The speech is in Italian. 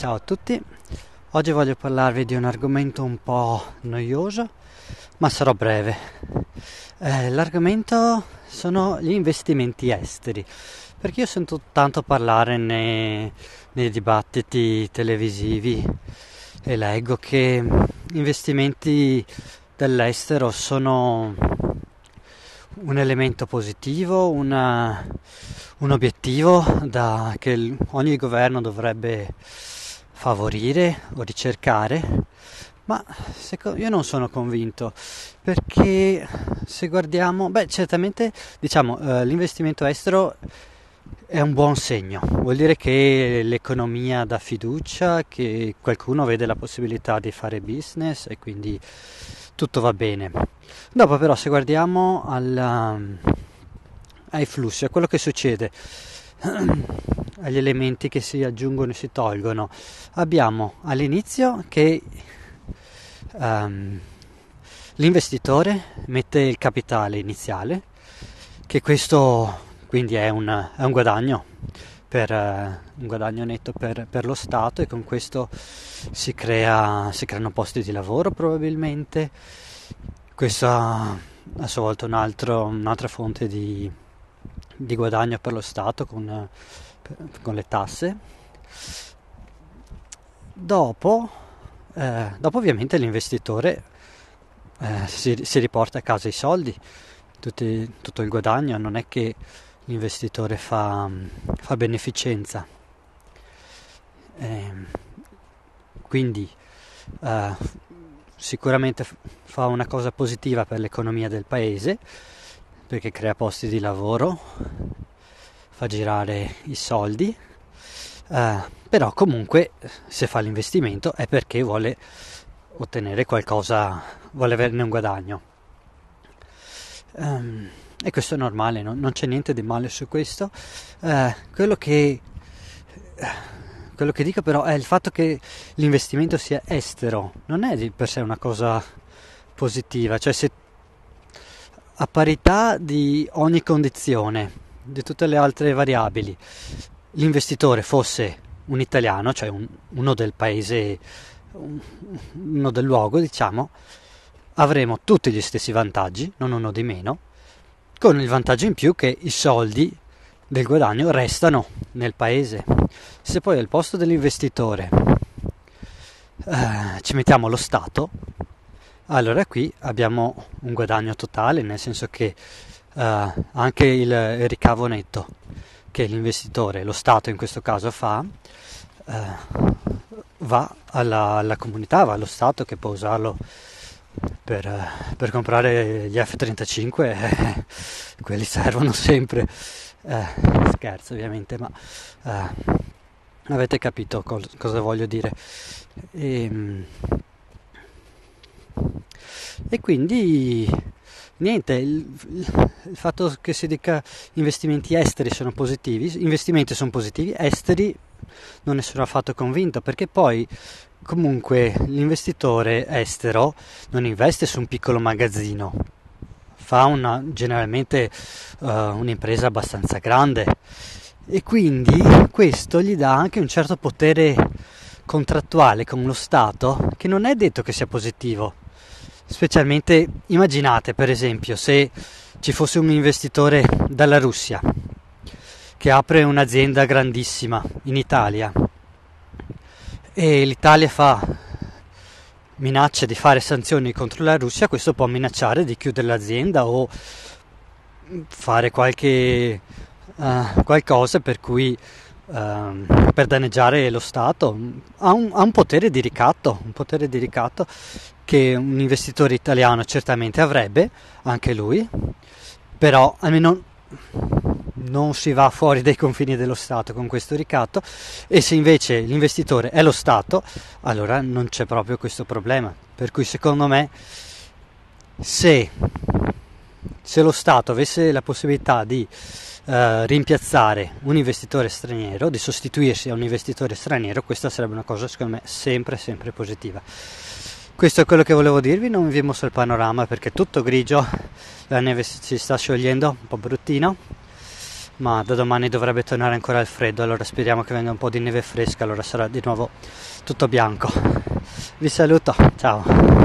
Ciao a tutti, oggi voglio parlarvi di un argomento un po' noioso, ma sarò breve. Eh, l'argomento sono gli investimenti esteri, perché io sento tanto parlare nei, nei dibattiti televisivi e leggo che investimenti dell'estero sono un elemento positivo, una, un obiettivo da, che ogni governo dovrebbe favorire o ricercare, ma io non sono convinto perché se guardiamo, beh certamente diciamo eh, l'investimento estero è un buon segno, vuol dire che l'economia dà fiducia, che qualcuno vede la possibilità di fare business e quindi tutto va bene. Dopo però se guardiamo alla, ai flussi, a quello che succede, agli elementi che si aggiungono e si tolgono. Abbiamo all'inizio che um, l'investitore mette il capitale iniziale, che questo quindi è un, è un guadagno, per, uh, un guadagno netto per, per, lo Stato e con questo si, crea, si creano posti di lavoro probabilmente. Questa a sua volta un altro, un'altra fonte di, di guadagno per lo Stato con, eh, con le tasse. Dopo, eh, dopo ovviamente l'investitore eh, si, si, riporta a casa i soldi, tutti, tutto il guadagno, non è che l'investitore fa, fa beneficenza. Ehm, eh, quindi sicuramente fa una cosa positiva per l'economia del paese, perché crea posti di lavoro, fa girare i soldi, eh, però comunque se fa l'investimento è perché vuole ottenere qualcosa, vuole averne un guadagno. Um, e questo è normale, no? non c'è niente di male su questo. Eh, quello, che, quello che dico però è il fatto che l'investimento sia estero, non è di per sé una cosa positiva, cioè se a parità di ogni condizione, di tutte le altre variabili, l'investitore fosse un italiano, cioè un, uno del paese, uno del luogo, diciamo, avremo tutti gli stessi vantaggi, non uno di meno, con il vantaggio in più che i soldi del guadagno restano nel paese. Se poi al posto dell'investitore eh, ci mettiamo lo Stato, allora qui abbiamo un guadagno totale, nel senso che eh, anche il ricavo netto che l'investitore, lo Stato in questo caso, fa, eh, va alla, alla, comunità, va allo Stato che può usarlo per, per comprare gli F-35, eh, quelli servono sempre, eh, scherzo ovviamente, ma eh, avete capito col, cosa voglio dire. E, ehm, e quindi niente, il, il, fatto che si dica investimenti esteri sono positivi, investimenti sono positivi, esteri non ne sono affatto convinto perché poi comunque l'investitore estero non investe su un piccolo magazzino, fa una, generalmente uh, un'impresa abbastanza grande e quindi questo gli dà anche un certo potere contrattuale con lo Stato che non è detto che sia positivo Specialmente immaginate per esempio se ci fosse un investitore dalla Russia che apre un'azienda grandissima in Italia e l'Italia fa minaccia di fare sanzioni contro la Russia, questo può minacciare di chiudere l'azienda o fare qualche uh, qualcosa per cui uh, per danneggiare lo Stato ha un, ha un, potere di ricatto, un potere di ricatto che un investitore italiano certamente avrebbe, anche lui, però almeno non si va fuori dai confini dello Stato con questo ricatto e se invece l'investitore è lo Stato, allora non c'è proprio questo problema. Per cui secondo me se, se lo Stato avesse la possibilità di eh, rimpiazzare un investitore straniero, di sostituirsi a un investitore straniero, questa sarebbe una cosa secondo me sempre sempre positiva questo è quello che volevo dirvi, non vi mostro il panorama perché è tutto grigio, la neve si sta sciogliendo, un po' bruttino, ma da domani dovrebbe tornare ancora il freddo, allora speriamo che venga un po' di neve fresca, allora sarà di nuovo tutto bianco. Vi saluto, ciao!